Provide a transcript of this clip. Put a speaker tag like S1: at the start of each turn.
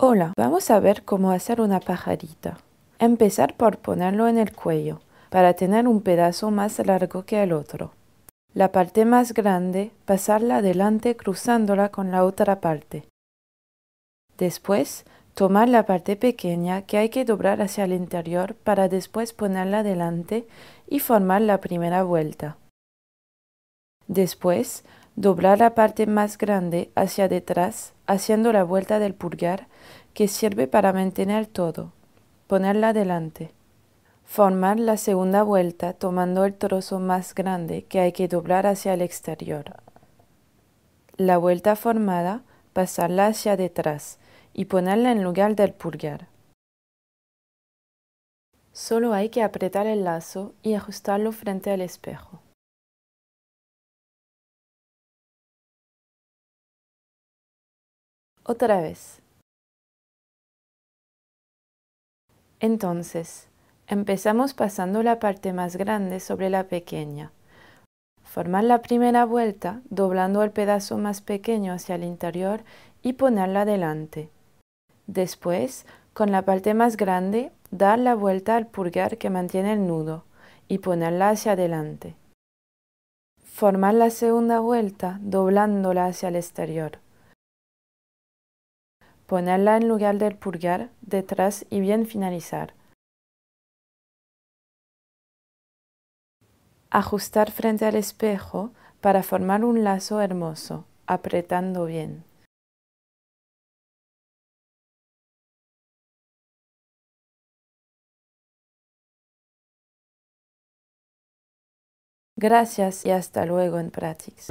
S1: Hola, vamos
S2: a ver cómo hacer una pajarita. Empezar por ponerlo en el cuello, para tener un pedazo más largo que el otro. La parte más grande, pasarla adelante cruzándola con la otra parte. Después, tomar la parte pequeña que hay que doblar hacia el interior para después ponerla adelante y formar la primera vuelta. Después, Doblar la parte más grande hacia detrás, haciendo la vuelta del pulgar, que sirve para mantener todo. Ponerla delante. Formar la segunda vuelta tomando el trozo más grande que hay que doblar hacia el exterior. La vuelta formada, pasarla hacia detrás y ponerla en lugar del pulgar. Solo hay que apretar el lazo
S1: y
S3: ajustarlo frente al espejo. Otra vez. Entonces, empezamos pasando la parte más
S2: grande sobre la pequeña. Formar la primera vuelta doblando el pedazo más pequeño hacia el interior y ponerla adelante. Después, con la parte más grande, dar la vuelta al pulgar que mantiene el nudo y ponerla hacia adelante. Formar la segunda vuelta doblándola hacia el exterior ponerla en lugar del pulgar
S1: detrás y bien finalizar. Ajustar frente al espejo para formar un lazo hermoso,
S3: apretando bien. Gracias y hasta luego en Pratics.